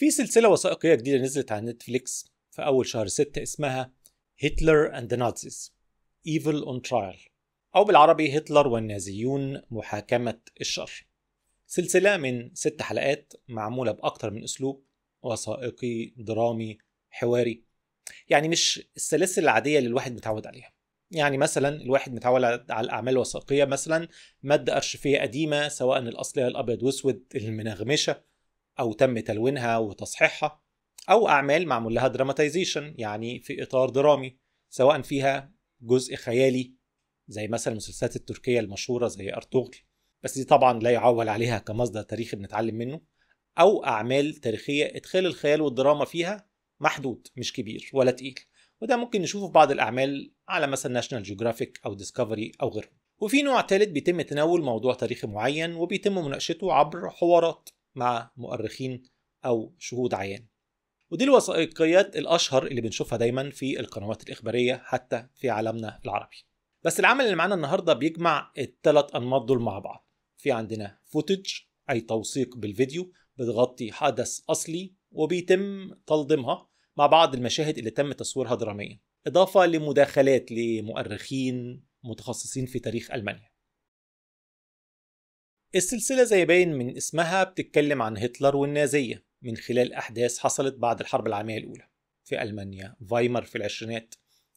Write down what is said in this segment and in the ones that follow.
في سلسلة وثائقية جديدة نزلت على نتفليكس في أول شهر 6 اسمها هتلر أند نازيز ايفل اون ترايل أو بالعربي هتلر والنازيون محاكمة الشر سلسلة من ست حلقات معمولة باكثر من أسلوب وثائقي درامي حواري يعني مش السلاسل العادية اللي الواحد متعود عليها يعني مثلا الواحد متعود على الأعمال الوثائقية مثلا مادة أرشفية قديمة سواء الأصلية الأبيض وأسود المنغمشة أو تم تلوينها وتصحيحها أو أعمال معمول لها دراماتيزيشن يعني في إطار درامي سواء فيها جزء خيالي زي مثلا المسلسلات التركية المشهورة زي أرطغرل بس دي طبعا لا يعول عليها كمصدر تاريخي بنتعلم منه أو أعمال تاريخية إدخال الخيال والدراما فيها محدود مش كبير ولا تقيل وده ممكن نشوفه في بعض الأعمال على مثلا ناشونال جيوغرافيك أو ديسكفري أو غيرهم وفي نوع ثالث بيتم تناول موضوع تاريخي معين وبيتم مناقشته عبر حوارات مع مؤرخين أو شهود عيان ودي الوثائقيات الأشهر اللي بنشوفها دايما في القنوات الإخبارية حتى في عالمنا العربي بس العمل اللي معانا النهاردة بيجمع الثلاث أنماط دول مع بعض في عندنا فوتج أي توثيق بالفيديو بتغطي حدث أصلي وبيتم تلضيمها مع بعض المشاهد اللي تم تصويرها دراميا إضافة لمداخلات لمؤرخين متخصصين في تاريخ ألمانيا السلسلة زي باين من اسمها بتتكلم عن هتلر والنازية من خلال أحداث حصلت بعد الحرب العالمية الأولى في ألمانيا فايمر في العشرينات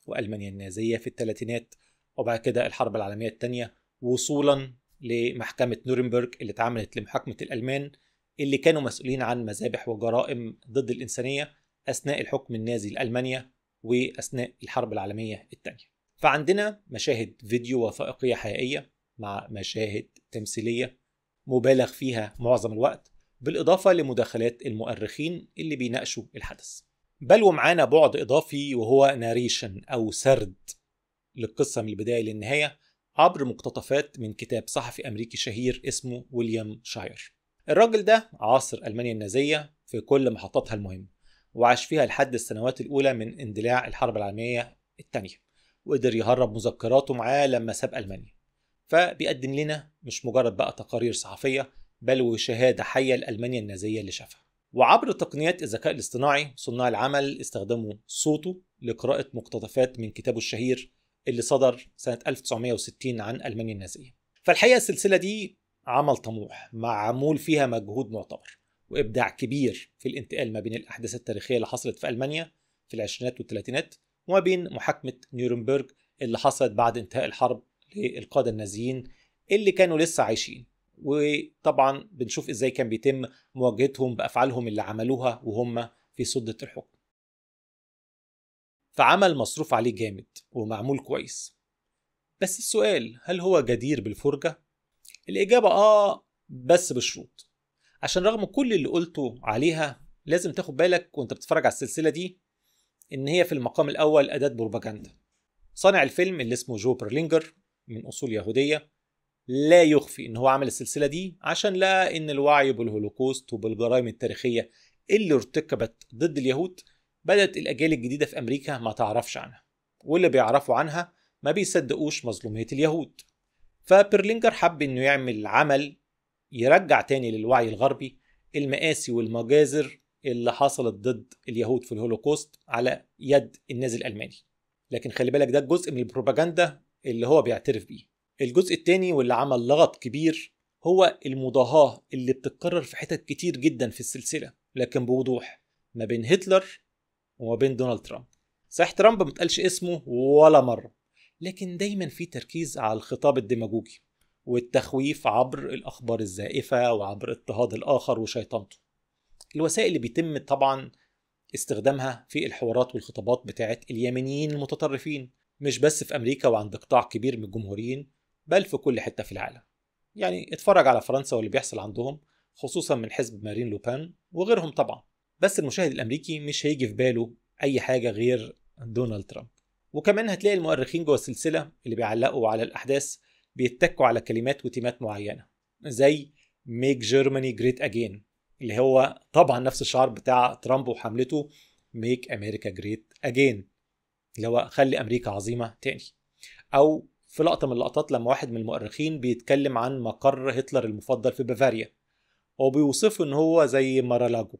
وألمانيا النازية في الثلاثينات وبعد كده الحرب العالمية الثانية وصولا لمحكمة نورنبرغ اللي اتعملت لمحاكمة الألمان اللي كانوا مسؤولين عن مذابح وجرائم ضد الإنسانية أثناء الحكم النازي لألمانيا وأثناء الحرب العالمية الثانية فعندنا مشاهد فيديو وثائقية حقيقية مع مشاهد تمثيلية مبالغ فيها معظم الوقت بالإضافة لمداخلات المؤرخين اللي بيناقشوا الحدث بل ومعانا بعد إضافي وهو ناريشن أو سرد للقصة من البداية للنهاية عبر مقتطفات من كتاب صحفي أمريكي شهير اسمه ويليام شاير الراجل ده عاصر ألمانيا النازية في كل محطاتها المهمة وعاش فيها لحد السنوات الأولى من اندلاع الحرب العالمية الثانية وقدر يهرب مذكراته معاه لما ساب ألمانيا فبيقدم لنا مش مجرد بقى تقارير صحفية بل وشهادة حية لألمانيا النازية اللي شافها وعبر تقنيات الذكاء الاصطناعي صناع العمل استخدموا صوته لقراءة مقتطفات من كتابه الشهير اللي صدر سنة 1960 عن ألمانيا النازية فالحقيقة السلسلة دي عمل طموح معمول فيها مجهود معتبر وإبداع كبير في الانتقال ما بين الأحداث التاريخية اللي حصلت في ألمانيا في العشرينات والثلاثينات وما بين محاكمة نيورنبرج اللي حصلت بعد انتهاء الحرب للقادة النازيين اللي كانوا لسه عايشين وطبعا بنشوف ازاي كان بيتم مواجهتهم بافعالهم اللي عملوها وهم في سدة الحكم فعمل مصروف عليه جامد ومعمول كويس بس السؤال هل هو جدير بالفرجة؟ الإجابة آه بس بشروط عشان رغم كل اللي قلته عليها لازم تاخد بالك وانت بتتفرج على السلسلة دي إن هي في المقام الأول أداة بروباجندا صانع الفيلم اللي اسمه جو برلينجر من اصول يهوديه لا يخفي ان هو عمل السلسله دي عشان لقى ان الوعي بالهولوكوست وبالجرائم التاريخيه اللي ارتكبت ضد اليهود بدات الاجيال الجديده في امريكا ما تعرفش عنها واللي بيعرفوا عنها ما بيصدقوش مظلوميه اليهود فبرلينجر حب انه يعمل عمل يرجع تاني للوعي الغربي المآسي والمجازر اللي حصلت ضد اليهود في الهولوكوست على يد النازي الألماني لكن خلي بالك ده جزء من البروباجندا اللي هو بيعترف بيه الجزء الثاني واللي عمل لغط كبير هو المضاهاة اللي بتتكرر في حتت كتير جدا في السلسلة لكن بوضوح ما بين هتلر وما بين دونالد ترامب صحيح ترامب ما اتقالش اسمه ولا مرة لكن دايما في تركيز على الخطاب الديماجوجي والتخويف عبر الأخبار الزائفة وعبر اضطهاد الآخر وشيطنته الوسائل اللي بيتم طبعا استخدامها في الحوارات والخطابات بتاعت اليمنيين المتطرفين مش بس في أمريكا وعند قطاع كبير من الجمهوريين بل في كل حتة في العالم يعني اتفرج على فرنسا واللي بيحصل عندهم خصوصا من حزب مارين لوبان وغيرهم طبعا بس المشاهد الأمريكي مش هيجي في باله أي حاجة غير دونالد ترامب وكمان هتلاقي المؤرخين جوه السلسلة اللي بيعلقوا على الأحداث بيتكوا على كلمات وتيمات معينة زي ميك جيرماني جريت أجين اللي هو طبعا نفس الشعار بتاع ترامب وحملته ميك أمريكا جريت أجين اللي هو خلي امريكا عظيمه تاني او في لقطه من اللقطات لما واحد من المؤرخين بيتكلم عن مقر هتلر المفضل في بافاريا وبيوصفه ان هو زي مارالاجو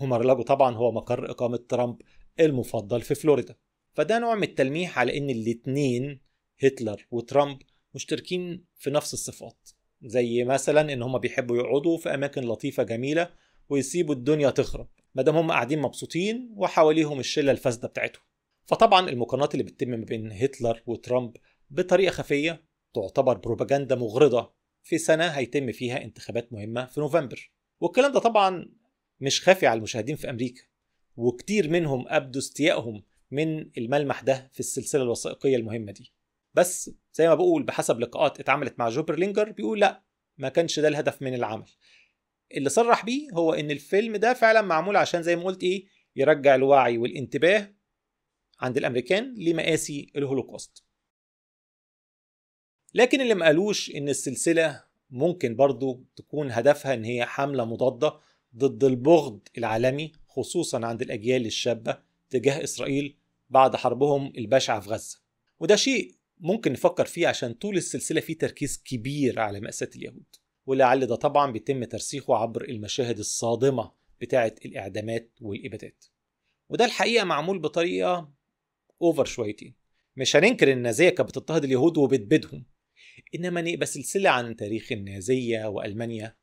ومارالاجو طبعا هو مقر اقامه ترامب المفضل في فلوريدا فده نوع من التلميح على ان الاتنين هتلر وترامب مشتركين في نفس الصفات زي مثلا ان هم بيحبوا يقعدوا في اماكن لطيفه جميله ويسيبوا الدنيا تخرب ما دام هم قاعدين مبسوطين وحواليهم الشله الفاسده بتاعتهم فطبعا المقارنات اللي بتتم ما بين هتلر وترامب بطريقه خفيه تعتبر بروباجندا مغرضه في سنه هيتم فيها انتخابات مهمه في نوفمبر والكلام ده طبعا مش خافي على المشاهدين في امريكا وكتير منهم ابدوا استيائهم من الملمح ده في السلسله الوثائقيه المهمه دي بس زي ما بقول بحسب لقاءات اتعملت مع جوبر لينجر بيقول لا ما كانش ده الهدف من العمل اللي صرح بيه هو ان الفيلم ده فعلا معمول عشان زي ما قلت ايه يرجع الوعي والانتباه عند الأمريكان لمآسي الهولوكوست لكن اللي ما قالوش إن السلسلة ممكن برضو تكون هدفها إن هي حملة مضادة ضد البغض العالمي خصوصا عند الأجيال الشابة تجاه إسرائيل بعد حربهم البشعة في غزة وده شيء ممكن نفكر فيه عشان طول السلسلة فيه تركيز كبير على مأساة اليهود ولعل ده طبعا بيتم ترسيخه عبر المشاهد الصادمة بتاعة الإعدامات والإبادات وده الحقيقة معمول بطريقة اوفر شويتين مش هننكر ان النازيه كانت بتضطهد اليهود وبتبيدهم انما نبقى سلسله عن تاريخ النازيه والمانيا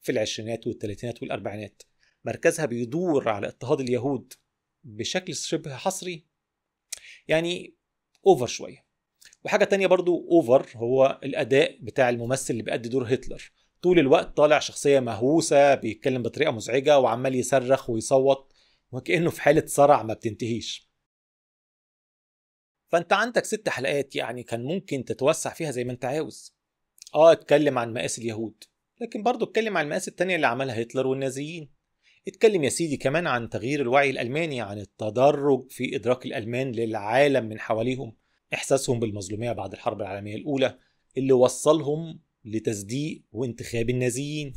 في العشرينات والثلاثينات والاربعينات مركزها بيدور على اضطهاد اليهود بشكل شبه حصري يعني اوفر شويه وحاجة تانية برضو اوفر هو الأداء بتاع الممثل اللي بيأدي دور هتلر طول الوقت طالع شخصية مهووسة بيتكلم بطريقة مزعجة وعمال يصرخ ويصوت وكأنه في حالة صرع ما بتنتهيش فانت عندك ست حلقات يعني كان ممكن تتوسع فيها زي ما انت عاوز اه اتكلم عن مقاس اليهود لكن برضه اتكلم عن المقاس التانية اللي عملها هتلر والنازيين اتكلم يا سيدي كمان عن تغيير الوعي الألماني عن التدرج في إدراك الألمان للعالم من حواليهم إحساسهم بالمظلومية بعد الحرب العالمية الأولى اللي وصلهم لتصديق وانتخاب النازيين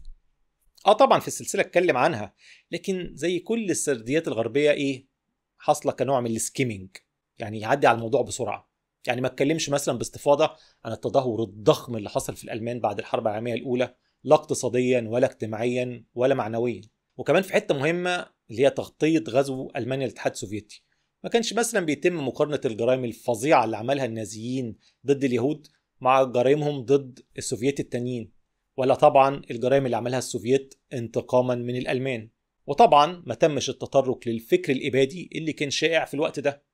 اه طبعا في السلسلة اتكلم عنها لكن زي كل السرديات الغربية ايه حاصلة كنوع من السكيمينج يعني يعدي على الموضوع بسرعه يعني ما اتكلمش مثلا باستفاضه عن التدهور الضخم اللي حصل في الالمان بعد الحرب العالميه الاولى لا اقتصاديا ولا اجتماعيا ولا معنويا وكمان في حته مهمه اللي هي تغطيه غزو المانيا للاتحاد السوفيتي ما كانش مثلا بيتم مقارنه الجرائم الفظيعه اللي عملها النازيين ضد اليهود مع جرائمهم ضد السوفيت التانيين ولا طبعا الجرائم اللي عملها السوفيت انتقاما من الالمان وطبعا ما تمش التطرق للفكر الابادي اللي كان شائع في الوقت ده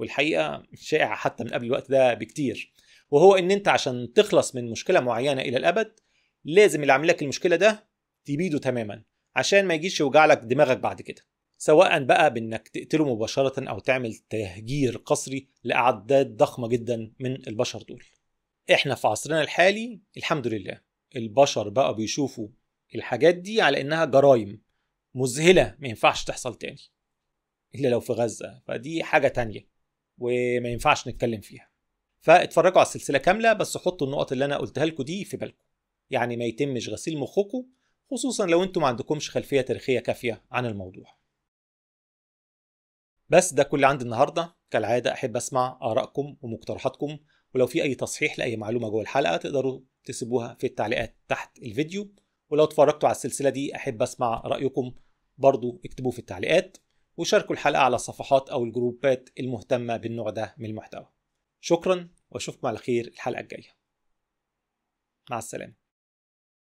والحقيقه شائعه حتى من قبل الوقت ده بكتير وهو ان انت عشان تخلص من مشكله معينه الى الابد لازم اللي عامل لك المشكله ده تبيده تماما عشان ما يجيش يوجع لك دماغك بعد كده سواء بقى بانك تقتله مباشره او تعمل تهجير قسري لاعداد ضخمه جدا من البشر دول احنا في عصرنا الحالي الحمد لله البشر بقى بيشوفوا الحاجات دي على انها جرائم مذهله ما ينفعش تحصل تاني الا لو في غزه فدي حاجه تانية وما ينفعش نتكلم فيها فاتفرجوا على السلسله كامله بس حطوا النقط اللي انا قلتها لكم دي في بالكم يعني ما يتمش غسيل مخكم خصوصا لو انتم ما عندكمش خلفيه تاريخيه كافيه عن الموضوع بس ده كل عندي النهارده كالعاده احب اسمع ارائكم ومقترحاتكم ولو في اي تصحيح لاي معلومه جوه الحلقه تقدروا تسيبوها في التعليقات تحت الفيديو ولو اتفرجتوا على السلسله دي احب اسمع رايكم برضو اكتبوه في التعليقات وشاركوا الحلقة على الصفحات أو الجروبات المهتمة بالنوع ده من المحتوى شكرا وأشوفكم على خير الحلقة الجاية مع السلامة